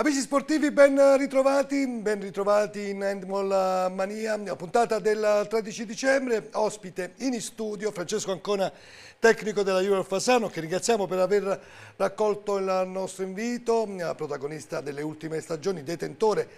Amici sportivi, ben ritrovati, ben ritrovati in Endmall eh, Mania, puntata del 13 dicembre, ospite in studio Francesco Ancona, tecnico della Juve Fasano, che ringraziamo per aver raccolto il nostro invito, eh, protagonista delle ultime stagioni, detentore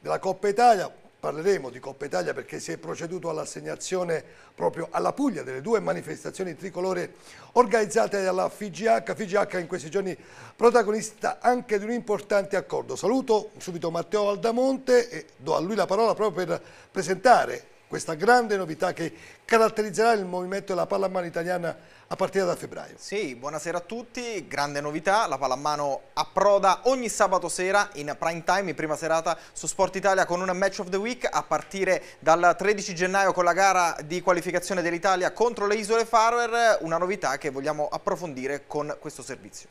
della Coppa Italia, parleremo di Coppa Italia perché si è proceduto all'assegnazione proprio alla Puglia delle due manifestazioni tricolore organizzate dalla FIGH. FIGH in questi giorni protagonista anche di un importante accordo. Saluto subito Matteo Aldamonte e do a lui la parola proprio per presentare questa grande novità che caratterizzerà il movimento della pallamano italiana a partire da febbraio. Sì, buonasera a tutti, grande novità, la pallamano approda ogni sabato sera in prime time, in prima serata su Sport Italia con un match of the week a partire dal 13 gennaio con la gara di qualificazione dell'Italia contro le Isole Faroe, una novità che vogliamo approfondire con questo servizio.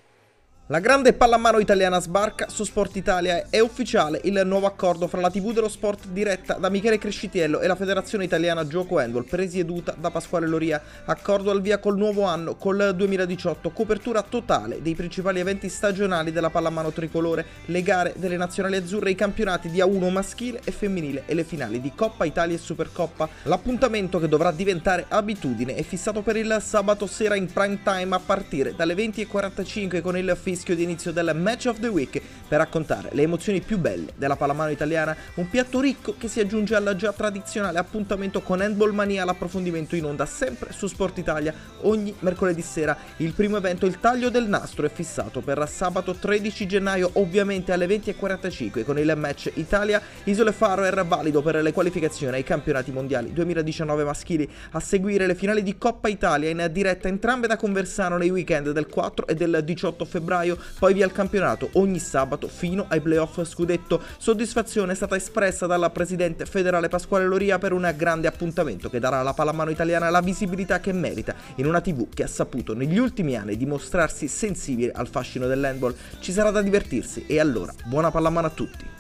La grande pallamano italiana sbarca su Sport Italia è ufficiale il nuovo accordo fra la TV dello sport diretta da Michele Crescitiello e la Federazione Italiana Gioco Handball presieduta da Pasquale Loria. Accordo al via col nuovo anno, col 2018, copertura totale dei principali eventi stagionali della pallamano tricolore, le gare delle nazionali azzurre, i campionati di A1 maschile e femminile e le finali di Coppa Italia e Supercoppa. L'appuntamento che dovrà diventare abitudine è fissato per il sabato sera in prime time a partire dalle 20.45 con il fis fischio di inizio del Match of the Week per raccontare le emozioni più belle della pallamano italiana, un piatto ricco che si aggiunge al già tradizionale appuntamento con Handball Mania all'approfondimento in onda sempre su Sport Italia ogni mercoledì sera. Il primo evento, il taglio del nastro, è fissato per sabato 13 gennaio ovviamente alle 20.45 con il match Italia Isole Faro era valido per le qualificazioni ai campionati mondiali 2019 maschili a seguire le finali di Coppa Italia in diretta entrambe da Conversano nei weekend del 4 e del 18 febbraio gennaio, poi via il campionato ogni sabato fino ai playoff scudetto. Soddisfazione è stata espressa dalla presidente federale Pasquale Loria per un grande appuntamento che darà alla pallamano italiana la visibilità che merita in una TV che ha saputo negli ultimi anni dimostrarsi sensibile al fascino dell'handball. Ci sarà da divertirsi e allora buona pallamano a tutti.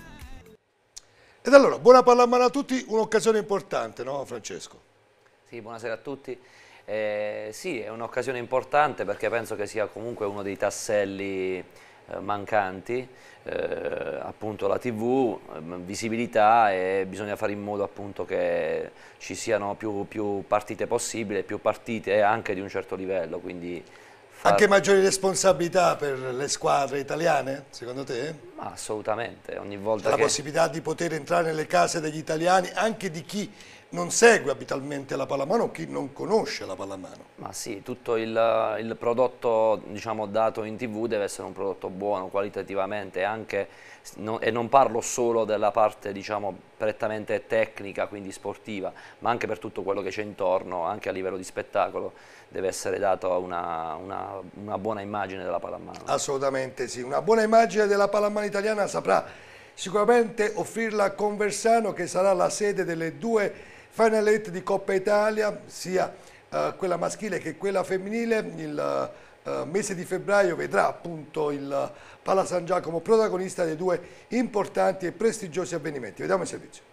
Ed allora, buona pallamano a tutti, un'occasione importante, no Francesco? Sì, buonasera a tutti. Eh, sì, è un'occasione importante perché penso che sia comunque uno dei tasselli eh, mancanti, eh, appunto la tv, ehm, visibilità e bisogna fare in modo appunto che ci siano più, più partite possibili, più partite anche di un certo livello, quindi Far... Anche maggiori responsabilità per le squadre italiane, secondo te? Ma assolutamente, ogni volta C'è che... la possibilità di poter entrare nelle case degli italiani, anche di chi non segue abitualmente la pallamano o chi non conosce la pallamano. Ma sì, tutto il, il prodotto diciamo, dato in tv deve essere un prodotto buono qualitativamente anche, no, e non parlo solo della parte diciamo, prettamente tecnica, quindi sportiva, ma anche per tutto quello che c'è intorno, anche a livello di spettacolo, deve essere data una, una, una buona immagine della pallamano. Assolutamente sì, una buona immagine della pallamano italiana saprà sicuramente offrirla a Conversano che sarà la sede delle due Final 8 di Coppa Italia, sia uh, quella maschile che quella femminile, il uh, mese di febbraio vedrà appunto il Pala San Giacomo protagonista dei due importanti e prestigiosi avvenimenti. Vediamo il servizio.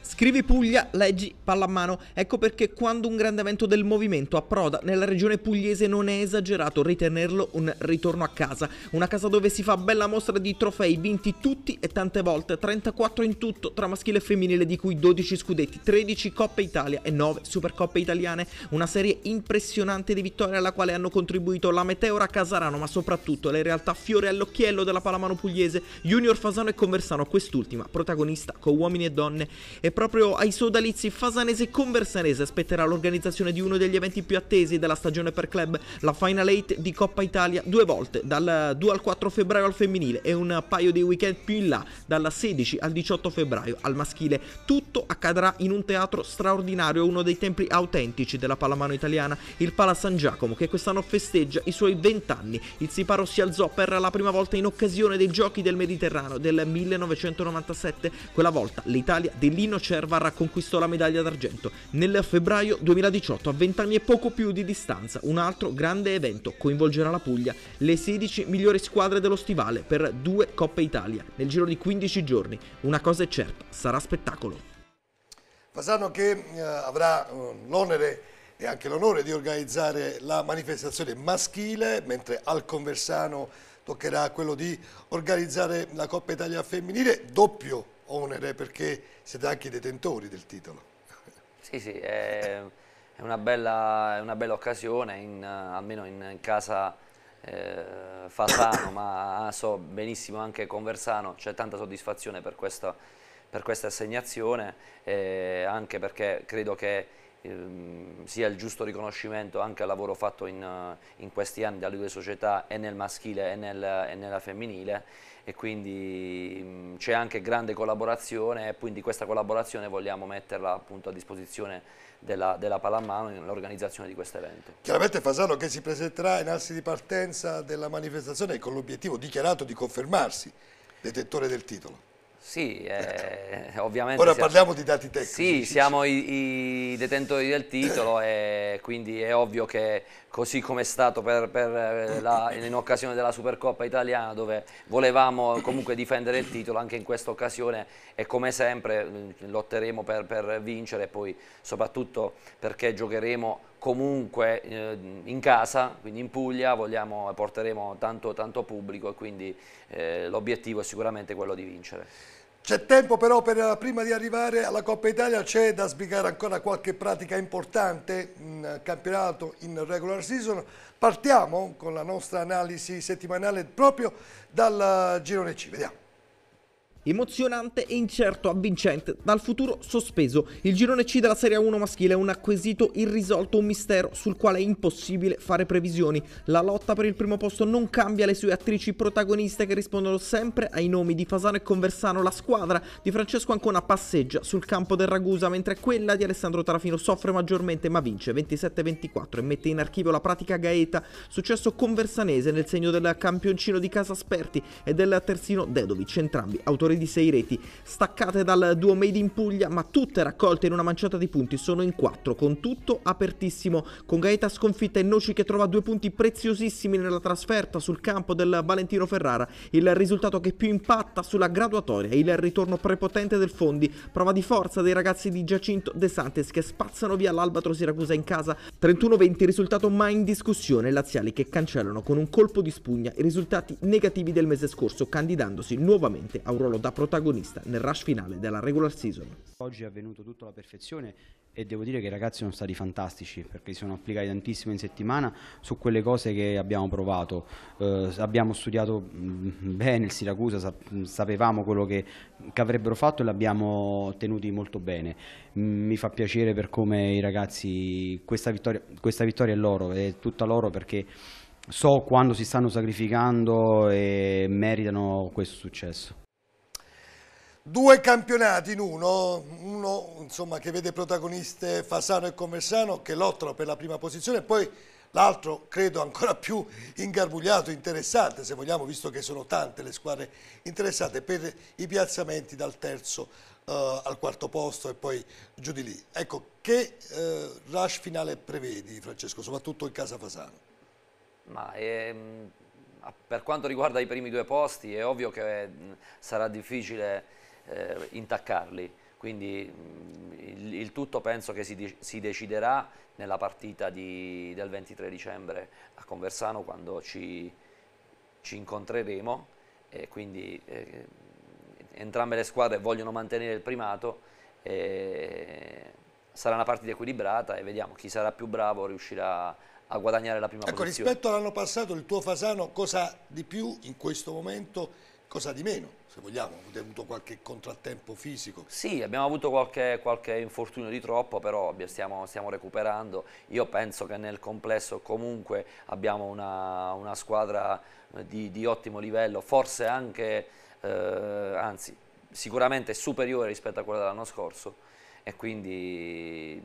Scrivi Puglia, leggi pallamano. Ecco perché quando un grande evento del movimento approda nella regione pugliese non è esagerato ritenerlo un ritorno a casa. Una casa dove si fa bella mostra di trofei vinti tutti e tante volte, 34 in tutto tra maschile e femminile di cui 12 scudetti, 13 Coppe Italia e 9 Supercoppe italiane. Una serie impressionante di vittorie alla quale hanno contribuito la Meteora Casarano ma soprattutto le realtà fiore all'occhiello della pallamano pugliese, Junior Fasano e Conversano, quest'ultima protagonista con uomini e donne. E proprio ai sodalizi fasanese e conversanese aspetterà l'organizzazione di uno degli eventi più attesi della stagione per club, la Final 8 di Coppa Italia due volte, dal 2 al 4 febbraio al femminile e un paio di weekend più in là, dal 16 al 18 febbraio al maschile. Tutto accadrà in un teatro straordinario, uno dei templi autentici della pallamano italiana, il Pala San Giacomo, che quest'anno festeggia i suoi 20 anni. Il Siparo si alzò per la prima volta in occasione dei Giochi del Mediterraneo del 1997, quella volta l'Italia dell'Innocente Marino Cervar conquistò la medaglia d'argento nel febbraio 2018 a 20 anni e poco più di distanza. Un altro grande evento coinvolgerà la Puglia, le 16 migliori squadre dello stivale per due Coppe Italia nel giro di 15 giorni. Una cosa è certa, sarà spettacolo. Fasano che eh, avrà eh, l'onere e anche l'onore di organizzare la manifestazione maschile, mentre al Conversano toccherà quello di organizzare la Coppa Italia femminile, doppio onere perché siete anche i detentori del titolo. Sì, sì, è, è, una, bella, è una, bella, occasione, in, almeno in, in casa eh, Fasano, ma so benissimo anche Conversano, c'è tanta soddisfazione per questa, per questa assegnazione, eh, anche perché credo che ehm, sia il giusto riconoscimento anche al lavoro fatto in, in, questi anni dalle due società e nel maschile e, nel, e nella femminile e quindi mm, c'è anche grande collaborazione e quindi questa collaborazione vogliamo metterla appunto a disposizione della, della Pallamano nell'organizzazione di questo evento. Chiaramente Fasano che si presenterà in assi di partenza della manifestazione con l'obiettivo dichiarato di confermarsi detettore del titolo. Sì, eh, certo. ovviamente. Ora siamo, parliamo di dati tecnici. Sì, siamo i, i, detentori del titolo e quindi è ovvio che così come è stato per, per eh, la, in occasione della Supercoppa italiana dove volevamo comunque difendere il titolo, anche in questa occasione e come sempre mm, lotteremo per, per vincere e poi soprattutto perché giocheremo comunque eh, in casa, quindi in Puglia, vogliamo, porteremo tanto, tanto pubblico e quindi eh, l'obiettivo è sicuramente quello di vincere. C'è tempo però per, eh, prima di arrivare alla Coppa Italia, c'è da sbrigare ancora qualche pratica importante in eh, campionato, in regular season. Partiamo con la nostra analisi settimanale proprio dal eh, girone C. Vediamo. Emozionante e incerto avvincente dal futuro sospeso, il girone C della Serie 1 maschile è un acquisito irrisolto, un mistero sul quale è impossibile fare previsioni. La lotta per il primo posto non cambia le sue attrici protagoniste che rispondono sempre ai nomi di Fasano e Conversano, la squadra di Francesco Ancona passeggia sul campo del Ragusa, mentre quella di Alessandro Tarafino soffre maggiormente ma vince 27-24 e mette in archivio la pratica gaeta, successo conversanese nel segno del campioncino di Casa Sperti e del terzino Dedovic, entrambi autori di 6 reti, staccate dal duo made in Puglia, ma tutte raccolte in una manciata di punti, sono in 4, con tutto apertissimo, con Gaeta sconfitta e Noci che trova due punti preziosissimi nella trasferta sul campo del Valentino Ferrara, il risultato che più impatta sulla graduatoria, il ritorno prepotente del Fondi, prova di forza dei ragazzi di Giacinto De Santes che spazzano via l'Albatro Siracusa in casa, 31-20 risultato mai in discussione, laziali che cancellano con un colpo di spugna i risultati negativi del mese scorso, candidandosi nuovamente a un ruolo Lautaro da protagonista nel rush finale della regular season. Oggi è avvenuto tutto alla perfezione e devo dire che i ragazzi sono stati fantastici perché si sono applicati tantissimo in settimana su quelle cose che abbiamo provato. Eh, abbiamo studiato mm, bene il Siracusa, sapevamo quello che, che avrebbero fatto e l'abbiamo tenuti molto bene. Mi fa piacere per come i ragazzi, questa vittoria, questa vittoria è loro, è tutta loro perché so quando si stanno sacrificando e meritano questo successo. Due campionati in uno, uno insomma, che vede protagoniste Fasano e Conversano che lottano per la prima posizione e poi l'altro credo ancora più ingarbugliato, interessante se vogliamo, visto che sono tante le squadre interessate per i piazzamenti dal terzo eh, al quarto posto e poi giù di lì. Ecco, che eh, rush finale prevedi Francesco, soprattutto in casa Fasano? Ma, ehm, per quanto riguarda i primi due posti è ovvio che mm, sarà difficile eh, intaccarli. Quindi mm, il, il, tutto penso che si, de si deciderà nella partita di, del 23 dicembre a Conversano quando ci, ci incontreremo e quindi eh, entrambe le squadre vogliono mantenere il primato e sarà una partita equilibrata e vediamo chi sarà più bravo riuscirà a guadagnare la prima ecco, posizione. Ecco, rispetto all'anno passato il tuo Fasano cosa di più in questo momento cosa di meno, se vogliamo. Avete avuto qualche contrattempo fisico? Sì, abbiamo avuto qualche, qualche infortunio di troppo, però stiamo, stiamo, recuperando. Io penso che nel complesso comunque abbiamo una, una squadra eh, di, di, ottimo livello, forse anche, eh, anzi, sicuramente superiore rispetto a quella dell'anno scorso e quindi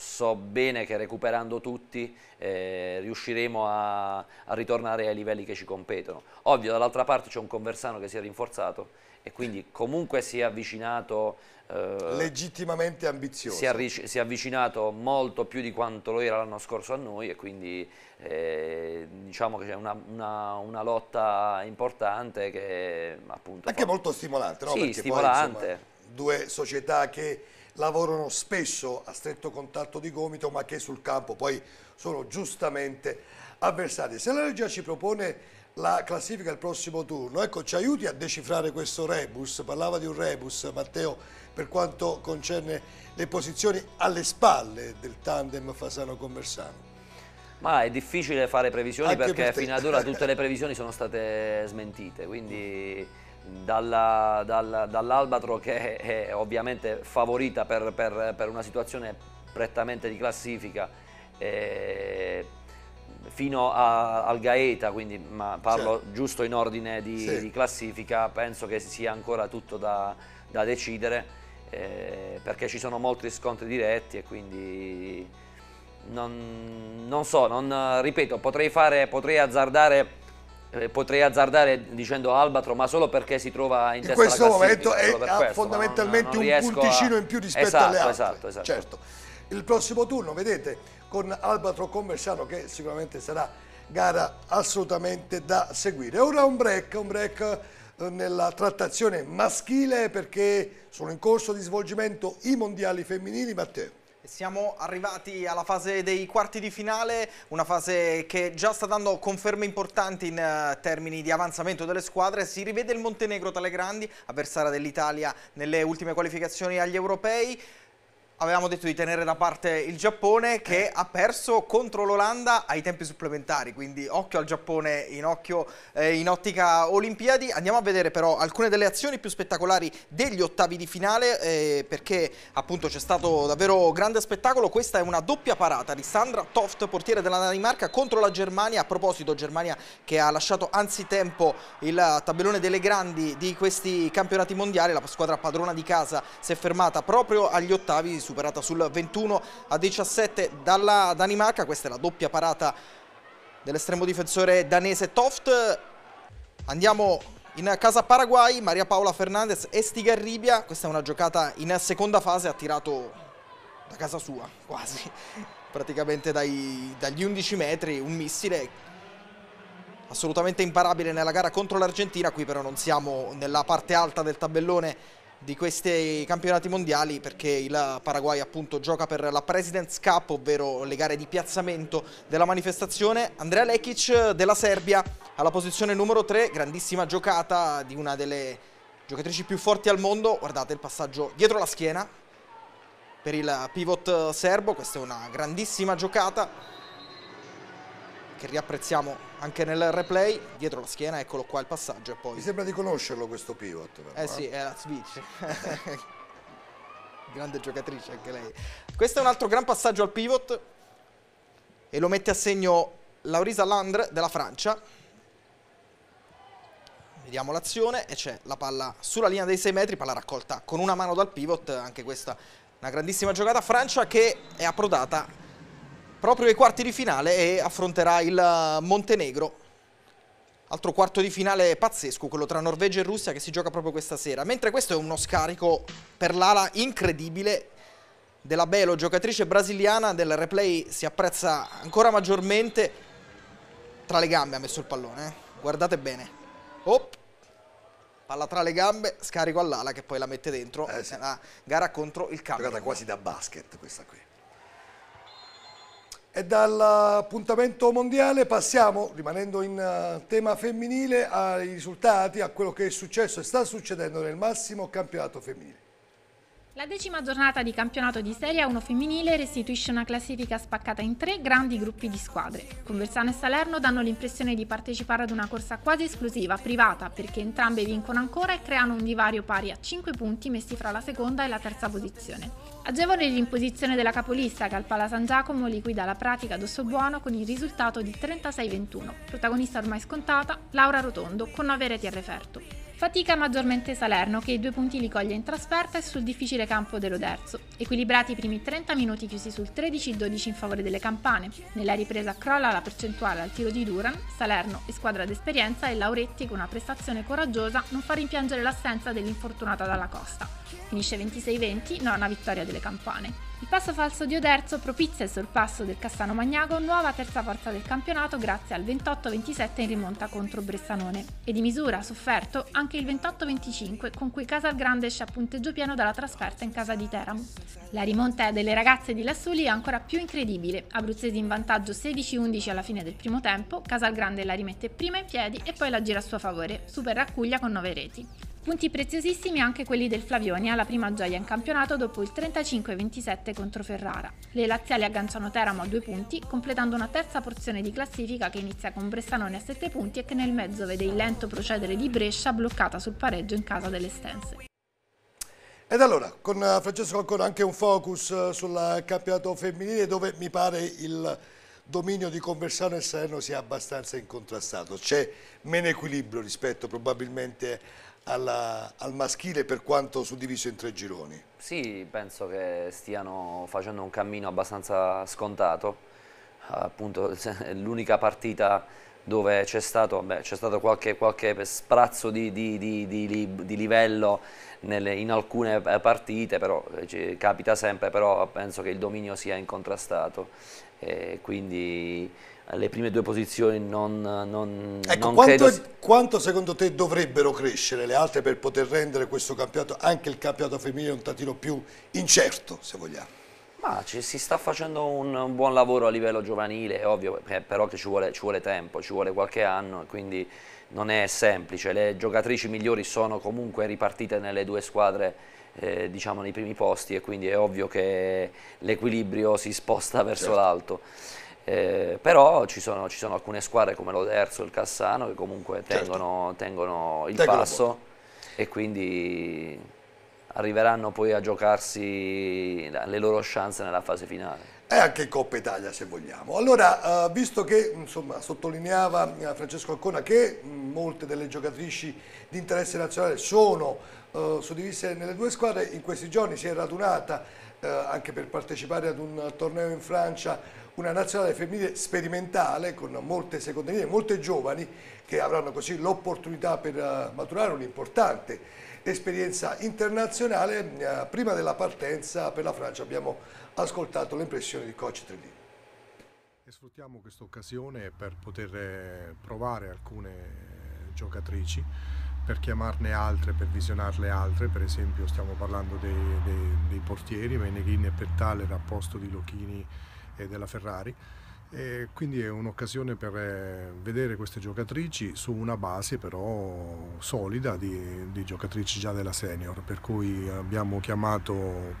so bene che recuperando tutti eh, riusciremo a, a, ritornare ai livelli che ci competono. Ovvio dall'altra parte c'è un Conversano che si è rinforzato e quindi comunque si è avvicinato... Eh, Legittimamente ambizioso. Si, si è, avvicinato molto più di quanto lo era l'anno scorso a noi e quindi eh, diciamo che c'è una, una, una, lotta importante che appunto... Anche fa... molto stimolante, no? Sì, Perché stimolante. Poi, insomma, due società che lavorano spesso a stretto contatto di gomito ma che sul campo poi sono giustamente avversari. Se la regia ci propone la classifica il prossimo turno, ecco ci aiuti a decifrare questo rebus, parlava di un rebus Matteo per quanto concerne le posizioni alle spalle del tandem Fasano-Commersano. Ma è difficile fare previsioni Anche perché per fino ad ora tutte le previsioni sono state smentite, quindi dalla, dalla, dall'Albatro che è, ovviamente favorita per, per, per, una situazione prettamente di classifica eh, fino a, al Gaeta, quindi ma parlo certo. giusto in ordine di, sì. di, classifica, penso che sia ancora tutto da, da decidere eh, perché ci sono molti scontri diretti e quindi non, non so, non, ripeto, potrei, fare, potrei azzardare eh, potrei azzardare dicendo Albatro, ma solo perché si trova in, in testa questo momento è questo, fondamentalmente non, non un punticino a... in più rispetto esatto, alle altre. Esatto, esatto. Certo. Il prossimo turno, vedete, con Albatro Commerciano che sicuramente sarà gara assolutamente da seguire. Ora un break, un break eh, nella trattazione maschile perché sono in corso di svolgimento i mondiali femminili, Matteo. Siamo arrivati alla fase dei quarti di finale, una fase che già sta dando conferme importanti in eh, termini di avanzamento delle squadre. Si rivede il Montenegro tra le grandi, avversaria dell'Italia nelle ultime qualificazioni agli europei avevamo detto di tenere da parte il Giappone che eh. ha perso contro l'Olanda ai tempi supplementari, quindi occhio al Giappone in, occhio, eh, in ottica Olimpiadi. Andiamo a vedere però alcune delle azioni più spettacolari degli ottavi di finale eh, perché appunto c'è stato davvero grande spettacolo. Questa è una doppia parata di Sandra Toft, portiere della Danimarca, contro la Germania. A proposito, Germania che ha lasciato anzitempo il tabellone delle grandi di questi campionati mondiali, la squadra padrona di casa si è fermata proprio agli ottavi superata sul 21 a 17 dalla Danimarca, questa è la doppia parata dell'estremo difensore danese Toft. Andiamo in casa Paraguay, Maria Paola Fernandez e Stigarribia, questa è una giocata in seconda fase, ha tirato da casa sua quasi, praticamente dai, dagli 11 metri, un missile assolutamente imparabile nella gara contro l'Argentina, qui però non siamo nella parte alta del tabellone di questi campionati mondiali perché il Paraguay appunto gioca per la President's Cup ovvero le gare di piazzamento della manifestazione Andrea Lekic della Serbia alla posizione numero 3 grandissima giocata di una delle giocatrici più forti al mondo guardate il passaggio dietro la schiena per il pivot serbo questa è una grandissima giocata che riapprezziamo anche nel replay, dietro la schiena, eccolo qua il passaggio e poi... Mi sembra di conoscerlo questo pivot. Però, eh, eh sì, è la Switch. Grande giocatrice anche lei. Questo è un altro gran passaggio al pivot e lo mette a segno Laurisa Landre della Francia. Vediamo l'azione e c'è la palla sulla linea dei 6 metri, palla raccolta con una mano dal pivot, anche questa una grandissima giocata. Francia che è approdata proprio ai quarti di finale e affronterà il eh, Montenegro. Altro quarto di finale pazzesco, quello tra Norvegia e Russia che si gioca proprio questa sera. Mentre questo è uno scarico per l'ala incredibile della Belo, giocatrice brasiliana del replay si apprezza ancora maggiormente. Tra le gambe ha messo il pallone, eh. guardate bene. Op. Palla tra le gambe, scarico all'ala che poi la mette dentro. Eh, sì. È una gara contro il campo. Giocata quasi da basket questa qui. E dall'appuntamento mondiale passiamo, rimanendo in eh, tema femminile, ai risultati, a quello che è successo e sta succedendo nel massimo campionato femminile. La decima giornata di campionato di Serie 1 femminile restituisce una classifica spaccata in tre grandi gruppi di squadre. Conversano e Salerno danno l'impressione di partecipare ad una corsa quasi esclusiva, privata, perché entrambe vincono ancora e creano un divario pari a 5 punti messi fra la seconda e la terza posizione. Agevole l'imposizione della capolista che al Pala San Giacomo liquida la pratica d'Ossobuono con il risultato di 36-21, protagonista ormai scontata Laura Rotondo con 9 reti a referto. Fatica maggiormente Salerno che i due punti li coglie in trasferta e sul difficile campo dello Derzo. Equilibrati i primi 30 minuti chiusi sul 13-12 in favore delle campane. Nella ripresa crolla la percentuale al tiro di Duran, Salerno e squadra d'esperienza e Lauretti con una prestazione coraggiosa non fa rimpiangere l'assenza dell'infortunata dalla Costa. Finisce 26-20, nona vittoria delle campane. Il passo falso di Oderzo propizia il sorpasso del Castano Magnago, nuova terza forza del campionato grazie al 28-27 in rimonta contro Bressanone. E di misura sofferto anche il 28-25 con cui Casalgrande esce a punteggio pieno dalla trasferta in casa di Teramo. La rimonta delle ragazze di Lassuli è ancora più incredibile. Abruzzesi in vantaggio 16-11 alla fine del primo tempo, Casalgrande la rimette prima in piedi e poi la gira a suo favore, super raccuglia con 9 reti. Punti preziosissimi anche quelli del Flavioni alla prima gioia in campionato dopo il 35-27 contro Ferrara. Le laziali agganciano Teramo a due punti, completando una terza porzione di classifica che inizia con Bressanone a sette punti e che nel mezzo vede il lento procedere di Brescia bloccata sul pareggio in casa delle Stenze. Ed allora, con eh, Francesco ancora anche un focus eh, sul campionato femminile dove mi pare il dominio di Conversano e Salerno sia abbastanza incontrastato. C'è meno equilibrio rispetto probabilmente a alla, al maschile per quanto suddiviso in tre gironi. Sì, penso che stiano facendo un cammino abbastanza scontato, appunto l'unica partita dove c'è stato, stato qualche, qualche, sprazzo di, di, di, di livello nelle, in alcune eh, partite, però eh, capita sempre, però penso che il dominio sia incontrastato. E quindi le prime due posizioni non, non, ecco, non quanto, credo... quanto, secondo te dovrebbero crescere le altre per poter rendere questo campionato, anche il campionato femminile, un tantino più incerto, se vogliamo? Ma ci, si sta facendo un, un, buon lavoro a livello giovanile, è ovvio, eh, però che ci vuole, ci vuole tempo, ci vuole qualche anno, quindi non è semplice. Le giocatrici migliori sono comunque ripartite nelle due squadre eh, diciamo nei primi posti e quindi è ovvio che l'equilibrio si sposta verso certo. l'alto. Eh, però ci sono, ci sono, alcune squadre come l'Oderzo e il Cassano che comunque tengono, certo. tengono il Tengo passo e quindi arriveranno poi a giocarsi le loro chance nella fase finale. E anche Coppa Italia se vogliamo. Allora, eh, visto che insomma, sottolineava eh, Francesco Alcona che mm, molte delle giocatrici di interesse nazionale sono eh, suddivise nelle due squadre, in questi giorni si è radunata eh, anche per partecipare ad un torneo in Francia una nazionale femminile sperimentale con molte seconde linee, molte giovani che avranno così l'opportunità per eh, maturare un'importante esperienza internazionale. Eh, prima della partenza per la Francia abbiamo ascoltato le impressioni di coach Trellini. Sfruttiamo questa occasione per poter eh, provare alcune giocatrici per chiamarne altre, per visionarle altre, per esempio stiamo parlando dei, dei, dei portieri, Meneghin e Pettaler a posto di Lochini e della Ferrari. E quindi è un'occasione per eh, vedere queste giocatrici su una base però solida di, di giocatrici già della senior, per cui abbiamo chiamato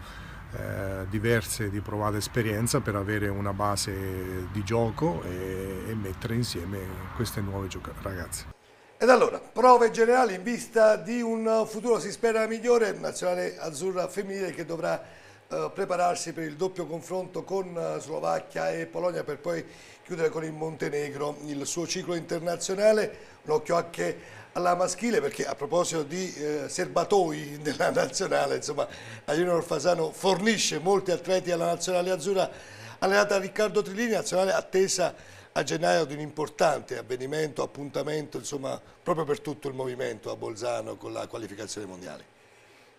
eh, diverse di provata esperienza per avere una base di gioco e, e mettere insieme queste nuove ragazze. Ed allora, prove generali in vista di un futuro, si spera, migliore, nazionale azzurra femminile che dovrà eh, prepararsi per il doppio confronto con eh, Slovacchia e Polonia per poi chiudere con il Montenegro il suo ciclo internazionale, un occhio anche alla maschile perché a proposito di eh, serbatoi della nazionale, insomma, la Junior Fasano fornisce molti atleti alla nazionale azzurra, allenata Riccardo Trillini, nazionale attesa a gennaio ad un importante avvenimento, appuntamento, insomma, proprio per tutto il movimento a Bolzano con la qualificazione mondiale.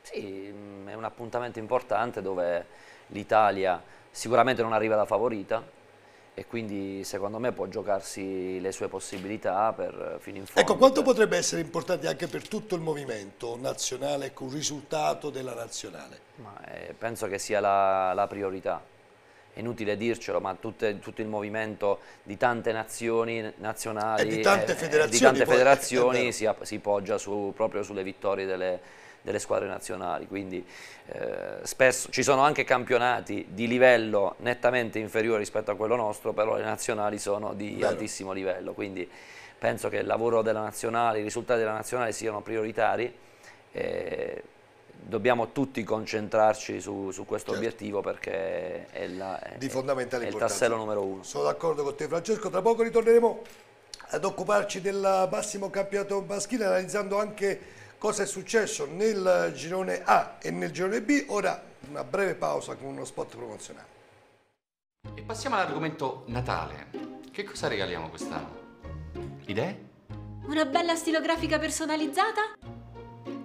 Sì, mm, è un appuntamento importante dove l'Italia sicuramente non arriva da favorita, e quindi secondo me può giocarsi le sue possibilità per, eh, fino in ecco, fondo. Ecco, quanto potrebbe essere importante anche per tutto il movimento nazionale, ecco, un risultato della nazionale? Ma, eh, penso che sia la, la priorità è inutile dircelo, ma tutto, tutto il movimento di tante nazioni nazionali e eh, di tante eh, federazioni, di tante federazioni si, si, poggia su, proprio sulle vittorie delle, delle squadre nazionali, quindi eh, spesso ci sono anche campionati di livello nettamente inferiore rispetto a quello nostro, però le nazionali sono di Bello. altissimo livello, quindi penso che il lavoro della nazionale, i risultati della nazionale siano prioritari. Eh, dobbiamo tutti concentrarci su, su questo certo. obiettivo perché è, la, è, Di fondamentale è il tassello numero uno. Sono d'accordo con te Francesco, tra poco ritorneremo ad occuparci del massimo campionato maschile analizzando anche cosa è successo nel girone A e nel girone B, ora una breve pausa con uno spot promozionale. E passiamo all'argomento Natale. Che cosa regaliamo quest'anno? Idee? Una bella stilografica personalizzata?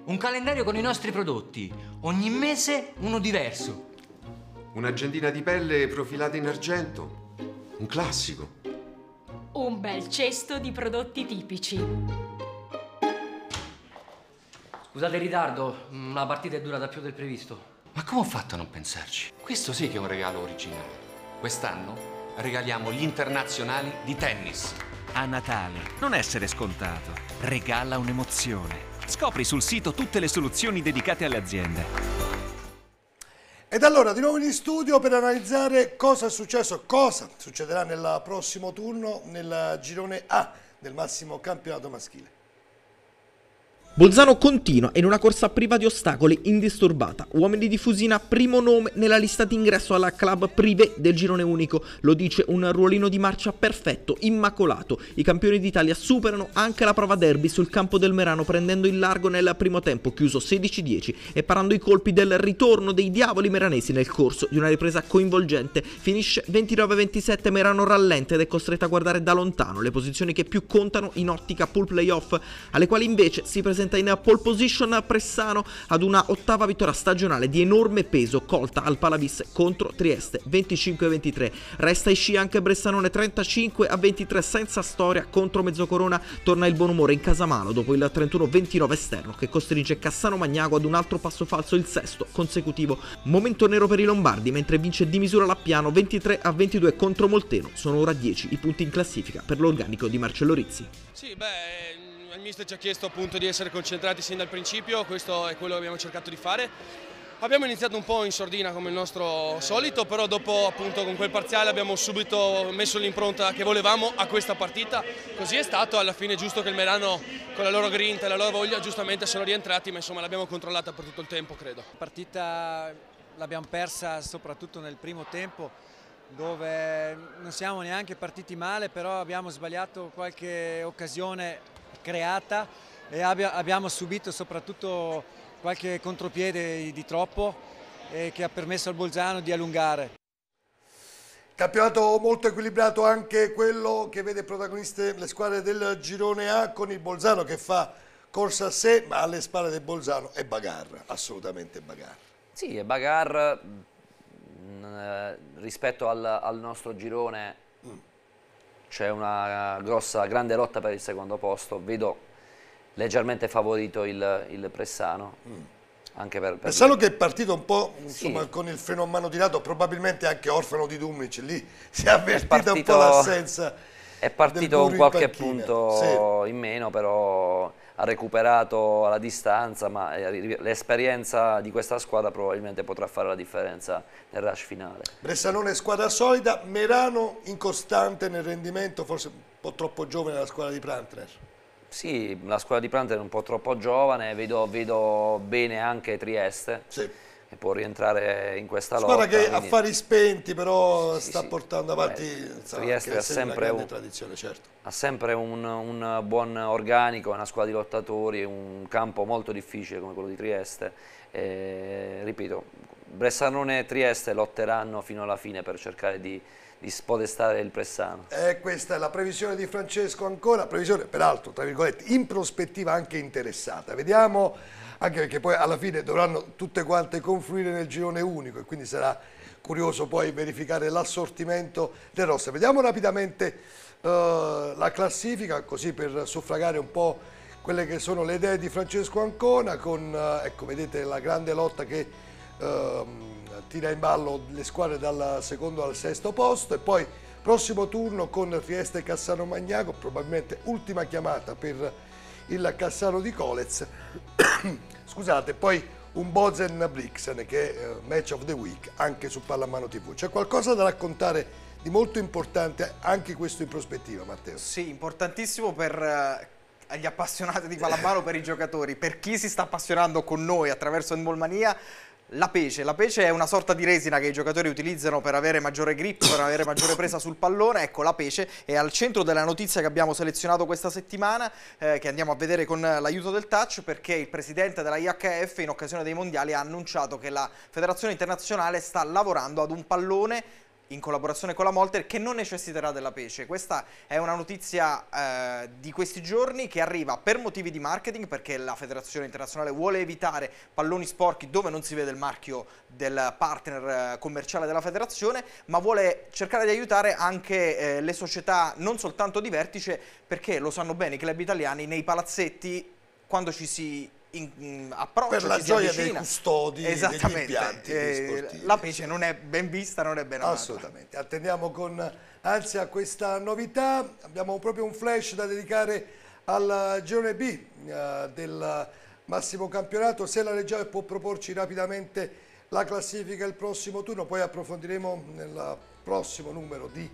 Un calendario con i nostri prodotti. Ogni mese uno diverso. Un'agendina di pelle profilata in argento. Un classico. Un bel cesto di prodotti tipici. Scusate il ritardo, la partita è durata più del previsto. Ma come ho fatto a non pensarci? Questo sì che è un regalo originale. Quest'anno regaliamo gli internazionali di tennis. A Natale non essere scontato, regala un'emozione. Scopri sul sito tutte le soluzioni dedicate alle aziende. Ed allora di nuovo in studio per analizzare cosa è successo, cosa succederà nel prossimo turno nel girone A del massimo campionato maschile. Bolzano continua in una corsa priva di ostacoli indisturbata. Uomini di Fusina primo nome nella lista d'ingresso alla club prive del girone unico. Lo dice un ruolino di marcia perfetto, immacolato. I campioni d'Italia superano anche la prova derby sul campo del Merano prendendo il largo nel primo tempo chiuso 16-10 e parando i colpi del ritorno dei diavoli meranesi nel corso di una ripresa coinvolgente. Finisce 29-27 Merano rallenta ed è costretto a guardare da lontano le posizioni che più contano in ottica pull playoff alle quali invece si presenta diventa in pole position a Pressano ad una ottava vittoria stagionale di enorme peso colta al Palavis contro Trieste 25-23. Resta in sci anche Bressanone 35-23 senza storia contro Mezzocorona. Torna il buon umore in Casamano dopo il 31-29 esterno che costringe Cassano Magnago ad un altro passo falso, il sesto consecutivo. Momento nero per i Lombardi mentre vince di misura Lappiano 23-22 contro Molteno. Sono ora 10 i punti in classifica per l'organico di Marcello Rizzi. Sì, beh... Il mister ci ha chiesto appunto di essere concentrati sin dal principio, questo è quello che abbiamo cercato di fare. Abbiamo iniziato un po' in sordina come il nostro solito, però dopo appunto con quel parziale abbiamo subito messo l'impronta che volevamo a questa partita. Così è stato, alla fine è giusto che il Merano con la loro grinta e la loro voglia giustamente sono rientrati, ma insomma l'abbiamo controllata per tutto il tempo credo. La partita l'abbiamo persa soprattutto nel primo tempo dove non siamo neanche partiti male, però abbiamo sbagliato qualche occasione creata e abbia, abbiamo subito soprattutto qualche contropiede di troppo che ha permesso al Bolzano di allungare. Campionato molto equilibrato anche quello che vede protagoniste le squadre del girone A con il Bolzano che fa corsa a sé ma alle spalle del Bolzano è Bagarra, assolutamente Bagarra. Sì, è Bagarra mm, eh, rispetto al, al nostro girone mm c'è una grossa, grande lotta per il secondo posto, vedo leggermente favorito il, il Pressano. Mm. Anche per, per Pressano lui. che è partito un po' insomma, sì. con il freno a mano tirato, probabilmente anche orfano di Dumnic, lì si è avvertita è partito, un po' l'assenza. È partito un qualche punto sì. in meno, però ha recuperato alla distanza, ma eh, l'esperienza di questa squadra probabilmente potrà fare la differenza nel rush finale. Bressanone squadra solida, Merano incostante nel rendimento, forse un po' troppo giovane la squadra di Prantner. Sì, la squadra di Prantner è un po' troppo giovane, vedo, vedo bene anche Trieste. Sì e può rientrare in questa Squadra lotta. Squadra che quindi... affari spenti però sì, sta sì, portando avanti Trieste ha sempre, un, certo. ha sempre un, un, buon organico, una squadra di lottatori, un campo molto difficile come quello di Trieste. E, ripeto, Bressanone e Trieste lotteranno fino alla fine per cercare di di spodestare il Pressano. Eh, questa è la previsione di Francesco ancora, previsione peraltro tra virgolette in prospettiva anche interessata. Vediamo anche perché poi alla fine dovranno tutte quante confluire nel girone unico e quindi sarà curioso poi verificare l'assortimento del roster. Vediamo rapidamente uh, la classifica così per suffragare un po' quelle che sono le idee di Francesco Ancona con, eh, ecco vedete la grande lotta che uh, eh, tira in ballo le squadre dal secondo al sesto posto e poi prossimo turno con Trieste e Cassano Magnaco, probabilmente ultima chiamata per il Cassano di Colez, scusate, poi un Bozen Blixen che è eh, match of the week anche su Pallamano TV. C'è qualcosa da raccontare di molto importante anche questo in prospettiva Matteo? Sì, importantissimo per eh, gli appassionati di pallamano per i giocatori, per chi si sta appassionando con noi attraverso Endballmania la pece. La pece è una sorta di resina che i giocatori utilizzano per avere maggiore grip, per avere maggiore presa sul pallone. Ecco, la pece è al centro della notizia che abbiamo selezionato questa settimana, eh, che andiamo a vedere con l'aiuto del touch, perché il presidente della IHF in occasione dei mondiali ha annunciato che la Federazione Internazionale sta lavorando ad un pallone in collaborazione con la Molter che non necessiterà della pesce. Questa è una notizia eh, di questi giorni che arriva per motivi di marketing perché la Federazione Internazionale vuole evitare palloni sporchi dove non si vede il marchio del partner eh, commerciale della federazione, ma vuole cercare di aiutare anche eh, le società non soltanto di vertice perché lo sanno bene i club italiani nei palazzetti quando ci si in, mm, approccio per la gioia dei custodi degli impianti eh, la pece non è ben vista non è ben amata assolutamente attendiamo con ansia questa novità abbiamo proprio un flash da dedicare al girone B eh, del massimo campionato se la Reggia può proporci rapidamente la classifica il prossimo turno poi approfondiremo nel prossimo numero di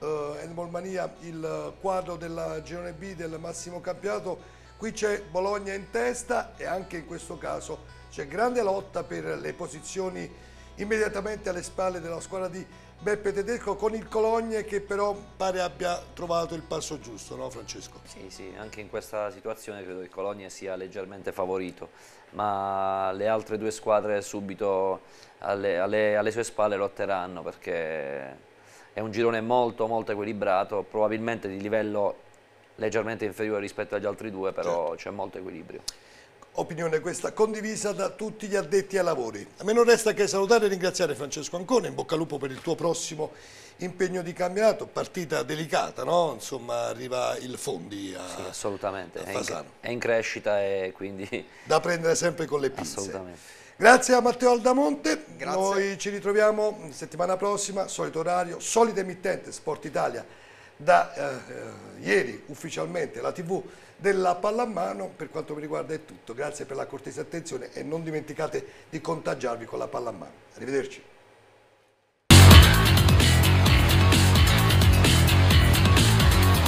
eh, Mania il quadro della girone B del massimo campionato Qui c'è Bologna in testa e anche in questo caso c'è grande lotta per le posizioni immediatamente alle spalle della squadra di Beppe Tedesco con il Cologne che però pare abbia trovato il passo giusto, no Francesco? Sì, sì, anche in questa situazione credo che il Cologne sia leggermente favorito, ma le altre due squadre subito alle, alle, alle sue spalle lotteranno perché è un girone molto molto equilibrato, probabilmente di livello leggermente inferiore rispetto agli altri due, però certo. c'è certo. molto equilibrio. Opinione questa condivisa da tutti gli addetti ai lavori. A me non resta che salutare e ringraziare Francesco Ancona, in bocca al lupo per il tuo prossimo impegno di campionato, partita delicata, no? Insomma, arriva il Fondi a Sì, assolutamente, a è, in, è, in, crescita e quindi... Da prendere sempre con le pinze. Assolutamente. Grazie a Matteo Aldamonte, Grazie. noi ci ritroviamo settimana prossima, solito orario, solita emittente, Sport Italia da eh, eh, ieri ufficialmente la TV della pallamano. Per quanto mi riguarda è tutto, grazie per la cortese attenzione e non dimenticate di contagiarvi con la pallamano. Arrivederci.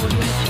Thank you.